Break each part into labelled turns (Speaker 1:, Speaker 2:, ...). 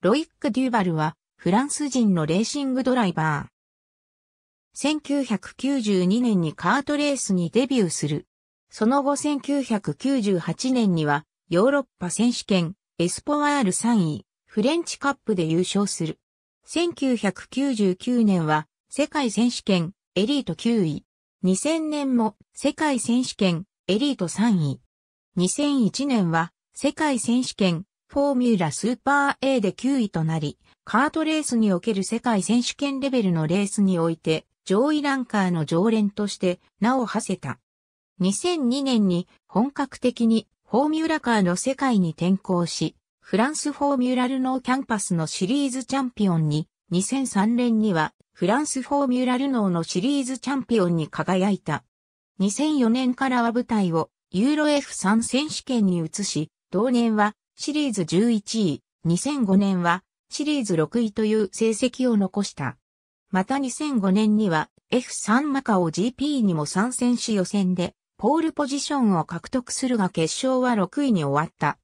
Speaker 1: ロイック・デューバルは、フランス人のレーシングドライバー。1992年にカートレースにデビューする。その後1998年には、ヨーロッパ選手権、エスポワール3位、フレンチカップで優勝する。1999年は、世界選手権、エリート9位。2000年も世界選手権エリート3位。2001年は世界選手権フォーミュラスーパー A で9位となり、カートレースにおける世界選手権レベルのレースにおいて、上位ランカーの常連として名を馳せた。2002年に本格的にフォーミュラカーの世界に転向し、フランスフォーミュラルノーキャンパスのシリーズチャンピオンに、2003年にはフランスフォーミュラルノーのシリーズチャンピオンに輝いた。2004年からは舞台をユーロ F3 選手権に移し、同年はシリーズ11位、2005年はシリーズ6位という成績を残した。また2005年には F3 マカオ GP にも参戦し予選でポールポジションを獲得するが決勝は6位に終わった。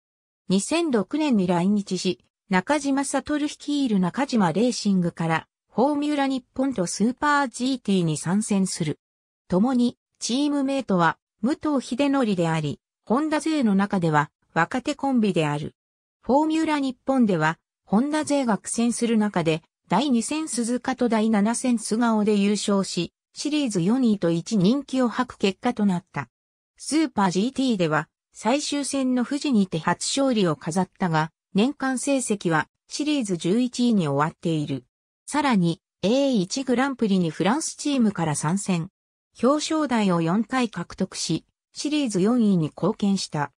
Speaker 1: 2006年に来日し、中島悟率いる中島レーシングからフォーミュラ日本とスーパー GT に参戦する。共にチームメイトは武藤秀則であり、ホンダ勢の中では若手コンビである。フォーミュラ日本では、ホンダ勢が苦戦する中で、第2戦鈴鹿と第7戦菅生で優勝し、シリーズ4位と1人気を吐く結果となった。スーパー GT では、最終戦の富士にて初勝利を飾ったが、年間成績はシリーズ11位に終わっている。さらに、A1 グランプリにフランスチームから参戦。表彰台を4回獲得し、シリーズ4位に貢献した。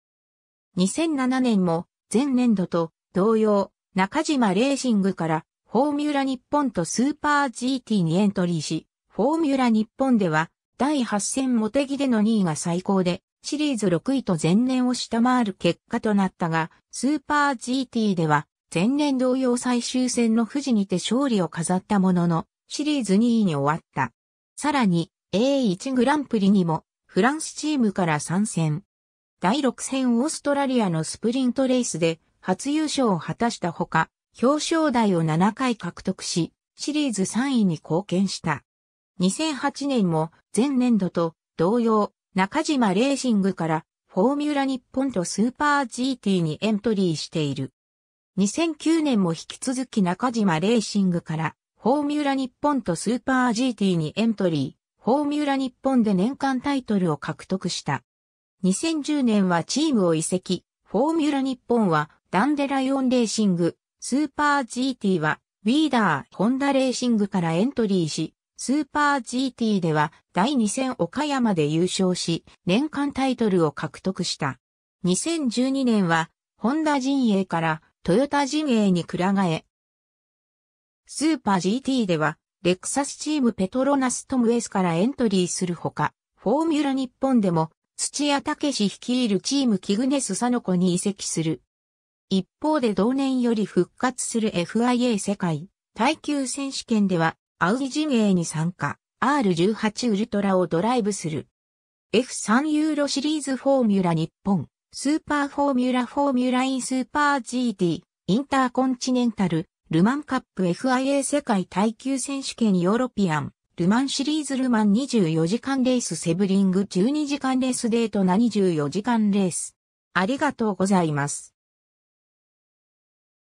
Speaker 1: 2007年も前年度と同様、中島レーシングからフォーミュラ日本とスーパー GT にエントリーし、フォーミュラ日本では第8戦モテギでの2位が最高で、シリーズ6位と前年を下回る結果となったが、スーパー GT では前年同様最終戦の富士にて勝利を飾ったものの、シリーズ2位に終わった。さらに A1 グランプリにもフランスチームから参戦。第6戦オーストラリアのスプリントレースで初優勝を果たしたほか、表彰台を7回獲得し、シリーズ3位に貢献した。2008年も前年度と同様、中島レーシングからフォーミュラ日本とスーパー GT にエントリーしている。2009年も引き続き中島レーシングからフォーミュラ日本とスーパー GT にエントリー、フォーミュラ日本で年間タイトルを獲得した。2010年はチームを移籍、フォーミュラ日本はダンデライオンレーシング、スーパー GT はウィーダー、ホンダレーシングからエントリーし、スーパー GT では第2戦岡山で優勝し、年間タイトルを獲得した。2012年は、ホンダ陣営からトヨタ陣営にくら替え。スーパー GT では、レクサスチームペトロナストムエスからエントリーするほか、フォーミュラ日本でも土屋武史率いるチームキグネスサノコに移籍する。一方で同年より復活する FIA 世界耐久選手権では、アウディ陣営に参加、R18 ウルトラをドライブする。F3 ユーロシリーズフォーミュラ日本、スーパーフォーミュラフォーミュラインスーパー GT、インターコンチネンタル、ルマンカップ FIA 世界耐久選手権ヨーロピアン、ルマンシリーズルマン24時間レースセブリング12時間レースデートな24時間レース。ありがとうございます。